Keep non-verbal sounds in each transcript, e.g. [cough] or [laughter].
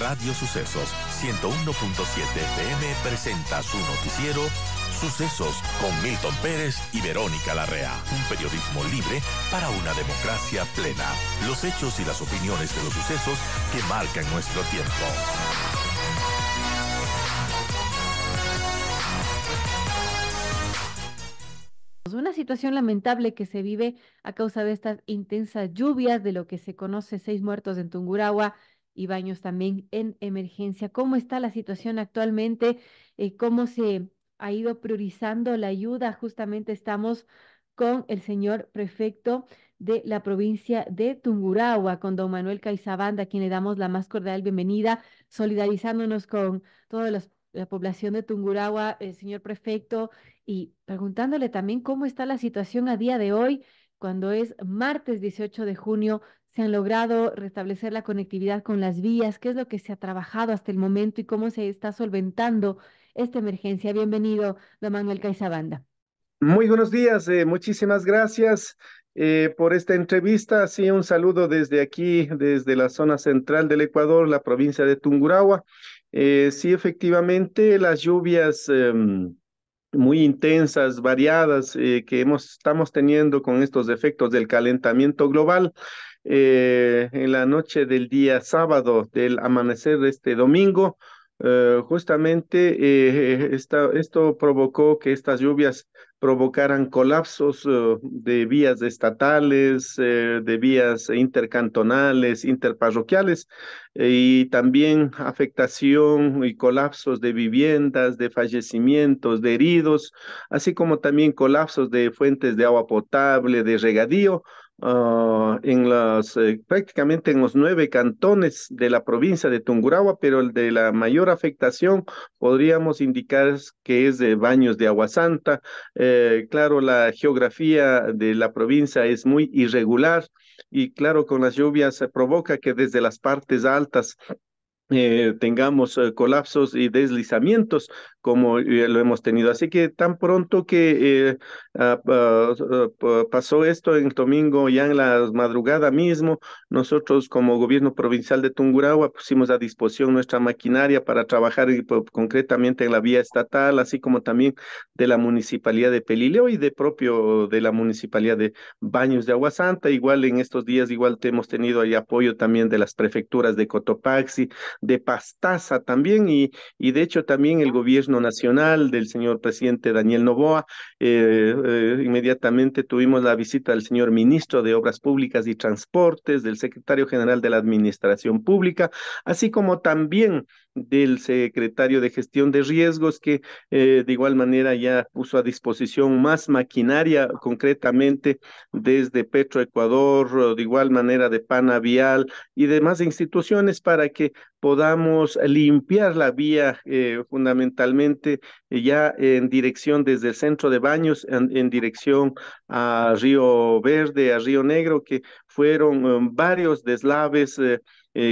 Radio Sucesos 101.7 FM presenta su noticiero Sucesos con Milton Pérez y Verónica Larrea. Un periodismo libre para una democracia plena. Los hechos y las opiniones de los sucesos que marcan nuestro tiempo. una situación lamentable que se vive a causa de estas intensas lluvias, de lo que se conoce seis muertos en Tungurahua y baños también en emergencia. ¿Cómo está la situación actualmente? Eh, ¿Cómo se ha ido priorizando la ayuda? Justamente estamos con el señor prefecto de la provincia de Tungurahua, con don Manuel Caizabanda, a quien le damos la más cordial bienvenida, solidarizándonos con toda la, población de Tungurahua, el señor prefecto, y preguntándole también cómo está la situación a día de hoy, cuando es martes 18 de junio se han logrado restablecer la conectividad con las vías, qué es lo que se ha trabajado hasta el momento y cómo se está solventando esta emergencia. Bienvenido, don Manuel Caizabanda. Muy buenos días, eh, muchísimas gracias eh, por esta entrevista. Sí, un saludo desde aquí, desde la zona central del Ecuador, la provincia de Tungurahua. Eh, sí, efectivamente, las lluvias em, muy intensas, variadas, eh, que hemos, estamos teniendo con estos efectos del calentamiento global. Eh, en la noche del día sábado, del amanecer de este domingo, eh, justamente [laughs] esto provocó que estas lluvias provocarán colapsos eh, de vías estatales, eh, de vías intercantonales, interparroquiales, eh, y también afectación y colapsos de viviendas, de fallecimientos, de heridos, así como también colapsos de fuentes de agua potable, de regadío, Ah, en las, eh, prácticamente en los nueve cantones de la provincia de Tungurahua, pero el de la mayor afectación podríamos indicar que es de Baños de Agua Santa. Eh, claro, la geografía de la provincia es muy irregular y claro, con las lluvias se eh, provoca que desde las partes altas tengamos colapsos y deslizamientos como lo hemos tenido. Así que tan pronto que eh, ah, ah, ah, pasó esto en el domingo, ya en la madrugada mismo, nosotros como gobierno provincial de Tungurahua pusimos a disposición nuestra maquinaria para trabajar concretamente en la vía estatal, así como también de la municipalidad de Pelileo y de propio de la municipalidad de Baños de Agua Santa. Igual en estos días, igual hemos tenido ahí apoyo también de las prefecturas de Cotopaxi, de Pastaza también y, y de hecho también el gobierno nacional del señor presidente Daniel Novoa. Eh, eh, inmediatamente tuvimos la visita del señor ministro de Obras Públicas y Transportes, del secretario general de la Administración Pública, así como también del secretario de Gestión de Riesgos, que eh, de igual manera ya puso a disposición más maquinaria, concretamente desde Petroecuador, de igual manera de Panavial y demás instituciones para que podamos limpiar la vía eh, fundamentalmente eh, ya en dirección desde el centro de Baños, en, dirección a Río Verde, a Río Negro, que fueron um, varios deslaves. Eh,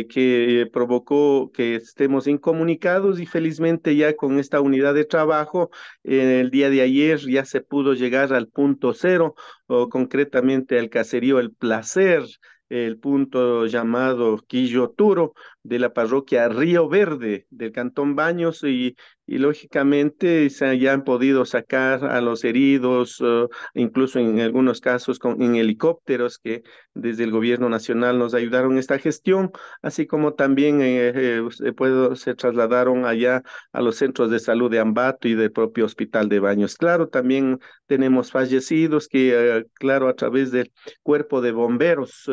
que provocó que estemos incomunicados y felizmente ya con esta unidad de trabajo en el día de ayer ya se pudo llegar al punto cero o concretamente al caserío El Placer el punto llamado Quilloturo, de la parroquia Río Verde del Cantón Baños y, y lógicamente se ya han podido sacar a los heridos, eh, incluso en algunos casos con, en helicópteros que desde el gobierno nacional nos ayudaron en esta gestión, así como también eh, eh, se, puedo, se trasladaron allá a los centros de salud de Ambato y del propio hospital de Baños. Claro, también tenemos fallecidos que, claro, a través del cuerpo de bomberos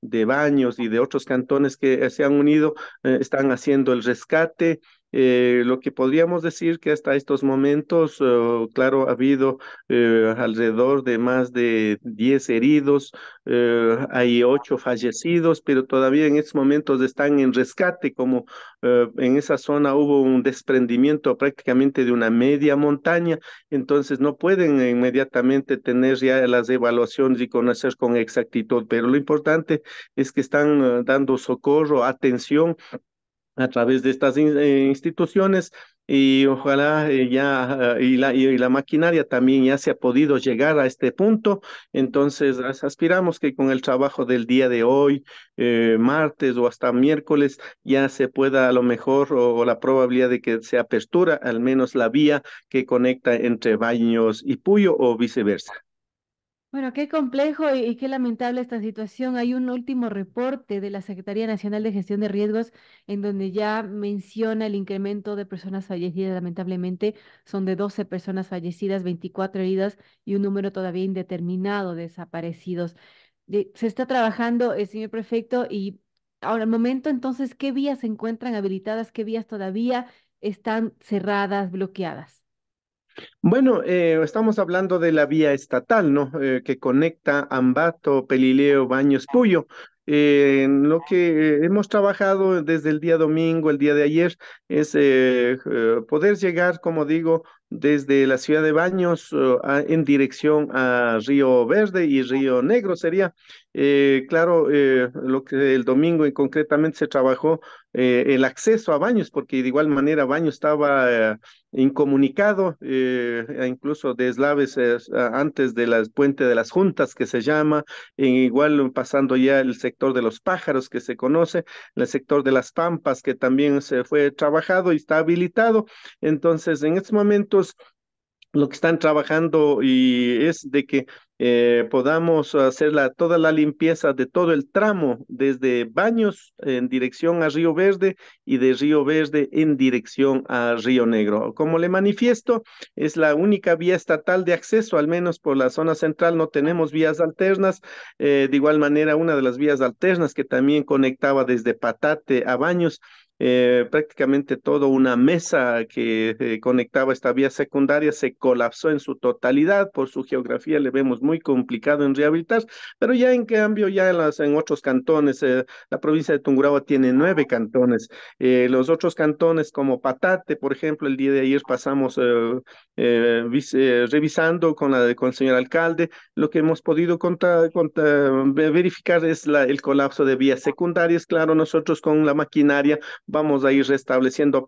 de Baños y de otros cantones que se han unido eh, están haciendo el rescate eh, lo que podríamos decir que hasta estos momentos, claro, ha habido eh, alrededor de más de 10 heridos, eh, hay 8 fallecidos, pero todavía en estos momentos están en rescate, como en esa zona hubo un desprendimiento prácticamente de una media montaña, entonces no pueden inmediatamente tener ya las evaluaciones y conocer con exactitud, pero lo importante es que están dando socorro, atención a través de estas eh, instituciones y ojalá eh, ya ah, y la, y la maquinaria también ya se ha podido llegar a este punto. Entonces, aspiramos que con el trabajo del día de hoy, eh, martes o hasta miércoles, ya se pueda a lo mejor o, o, la probabilidad de que se apertura al menos la vía que conecta entre Baños y Puyo o viceversa. Bueno, qué complejo y, qué lamentable esta situación. Hay un último reporte de la Secretaría Nacional de Gestión de Riesgos en donde ya menciona el incremento de personas fallecidas. Lamentablemente son de 12 personas fallecidas, 24 heridas y un número todavía indeterminado de desaparecidos. se está trabajando, el eh, señor prefecto, y ahora al momento entonces, ¿qué vías se encuentran habilitadas? ¿Qué vías todavía están cerradas, bloqueadas? Bueno, eh, estamos hablando de la vía estatal, ¿no? Eh, que conecta Ambato, Pelileo, Baños, Puyo. Eh, lo que hemos trabajado desde el día domingo, el día de ayer, es poder llegar, como digo, desde la ciudad de Baños en dirección a Río Verde y Río Negro sería. Eh, claro, eh, lo que el domingo y concretamente se trabajó eh, el acceso a Baños, porque de igual manera Baños estaba incomunicado, e incluso de eslaves antes de la puente de las juntas que se llama, e igual pasando ya el sector de los pájaros que se conoce, el sector de las pampas que también se fue trabajado y está habilitado. Entonces, en este momento lo que están trabajando y es de que eh, podamos hacer toda la limpieza de todo el tramo, desde Baños en dirección a Río Verde y de Río Verde en dirección a Río Negro. Como le manifiesto, es la única vía estatal de acceso, al menos por la zona central no tenemos vías alternas. Eh, de igual manera, una de las vías alternas que también conectaba desde Patate a Baños eh, prácticamente toda una mesa que eh, conectaba esta vía secundaria se colapsó en su totalidad, por su geografía le vemos muy complicado en rehabilitar, pero ya en cambio, ya en, las, en otros cantones, eh, la provincia de Tungurahua tiene nueve cantones, los otros cantones como Patate, por ejemplo, el día de ayer pasamos revisando con, la, con el señor alcalde, lo que hemos podido contar verificar es la, el colapso de vías secundarias, claro, nosotros con la maquinaria vamos a ir restableciendo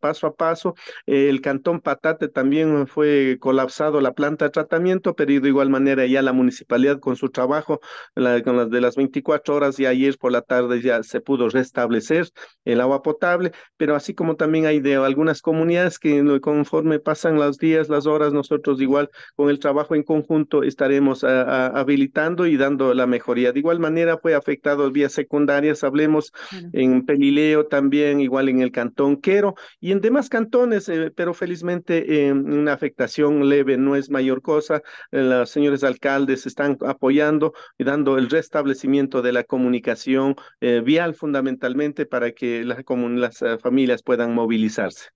paso a paso. El cantón Patate también fue colapsado la planta de tratamiento, pero de igual manera ya la municipalidad con su trabajo, con las de las 24 horas y ayer por la tarde ya se pudo restablecer el agua potable, pero así como también hay de algunas comunidades que conforme pasan los días, las horas, nosotros igual con el trabajo en conjunto estaremos ah, ah, habilitando y dando la mejoría. De igual manera fue afectado vías secundarias, hablemos en Pelileo también igual en el cantón Quero y en demás cantones, eh, pero felizmente eh, una afectación leve no es mayor cosa. Eh, los señores alcaldes están apoyando y dando el restablecimiento de la comunicación vial fundamentalmente para que las, las familias puedan movilizarse.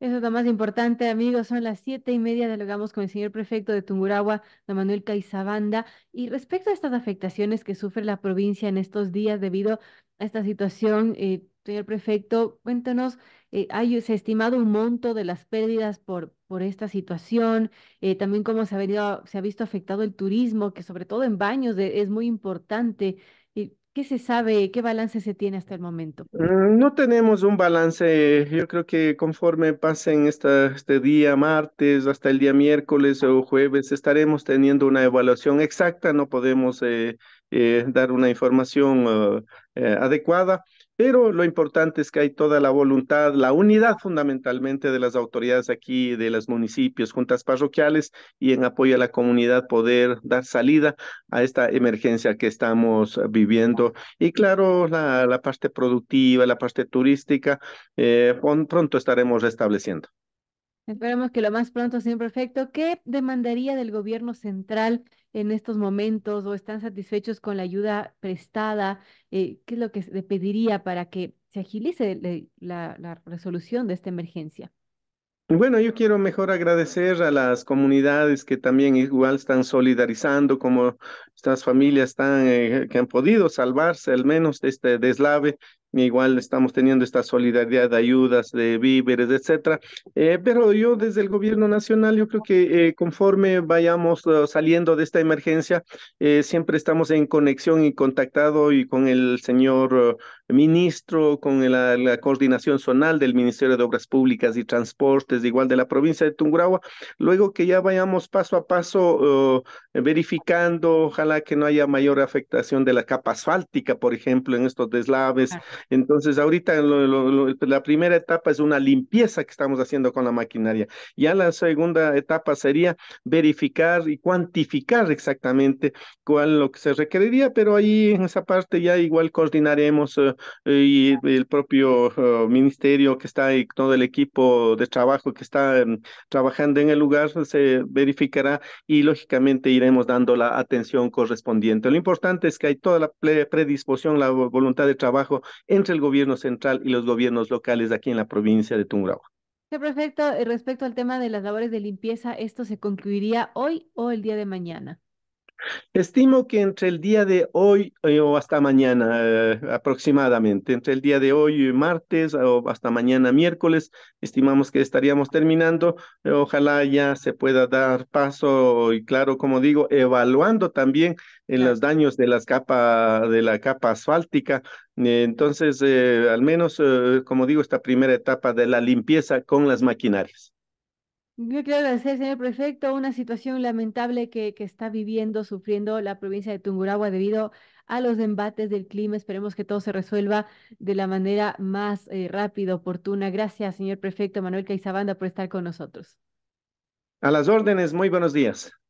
Eso es lo más importante, amigos. Son las siete y media, dialogamos con el señor prefecto de tunguragua don Manuel Caizabanda. Y respecto a estas afectaciones que sufre la provincia en estos días debido a esta situación eh, Señor prefecto, cuéntanos, eh, se ha estimado un monto de las pérdidas por, por esta situación, eh, también cómo se ha, venido, se ha visto afectado el turismo, que sobre todo en baños eh, es muy importante. ¿Qué se sabe? ¿Qué balance se tiene hasta el momento? Mm, no tenemos un balance. Yo creo que conforme pasen este día martes hasta el día miércoles o jueves, estaremos teniendo una evaluación exacta. No podemos dar una información adecuada. Pero lo importante es que hay toda la voluntad, la unidad fundamentalmente de las autoridades aquí, de los municipios, juntas parroquiales y en apoyo a la comunidad poder dar salida a esta emergencia que estamos viviendo. Y claro, la, parte productiva, la parte turística, eh, pronto estaremos restableciendo. Esperemos que lo más pronto sea perfecto. ¿Qué demandaría del gobierno central? en estos momentos o están satisfechos con la ayuda prestada? Eh, ¿Qué es lo que le pediría para que se agilice la, resolución de esta emergencia? Bueno, yo quiero mejor agradecer a las comunidades que también igual están solidarizando, como estas familias están, eh, que han podido salvarse al menos de este deslave igual estamos teniendo esta solidaridad de ayudas, de víveres, etcétera. Eh, pero yo desde el gobierno nacional, yo creo que eh, conforme vayamos uh, saliendo de esta emergencia, eh, siempre estamos en conexión y contactado y con el señor uh, ministro, con la, coordinación zonal del Ministerio de Obras Públicas y Transportes, igual de la provincia de Tungurahua. Luego que ya vayamos paso a paso uh, verificando, ojalá que no haya mayor afectación de la capa asfáltica, por ejemplo, en estos deslaves. Ah. Entonces, ahorita la primera etapa es una limpieza que estamos haciendo con la maquinaria. Ya la segunda etapa sería verificar y cuantificar exactamente cuál lo que se requeriría, pero ahí en esa parte ya igual coordinaremos eh, y el propio eh, ministerio que está y todo el equipo de trabajo que está em, trabajando en el lugar se verificará y lógicamente iremos dando la atención correspondiente. Lo importante es que hay toda la predisposición, la voluntad de trabajo entre el gobierno central y los gobiernos locales aquí en la provincia de Tungurahua. perfecto. Eh, respecto al tema de las labores de limpieza, ¿esto se concluiría hoy o el día de mañana? Estimo que entre el día de hoy eh, o hasta mañana eh, aproximadamente, entre el día de hoy martes o hasta mañana miércoles, estimamos que estaríamos terminando. ojalá ya se pueda dar paso y claro, como digo, evaluando también en los daños de las capa, de la capa asfáltica. entonces, eh, al menos, como digo, esta primera etapa de la limpieza con las maquinarias. Yo quiero agradecer, señor prefecto, una situación lamentable que, que está viviendo, sufriendo la provincia de Tunguragua debido a los embates del clima. Esperemos que todo se resuelva de la manera más eh, rápida, oportuna. Gracias, señor prefecto Manuel Caizabanda, por estar con nosotros. A las órdenes, muy buenos días.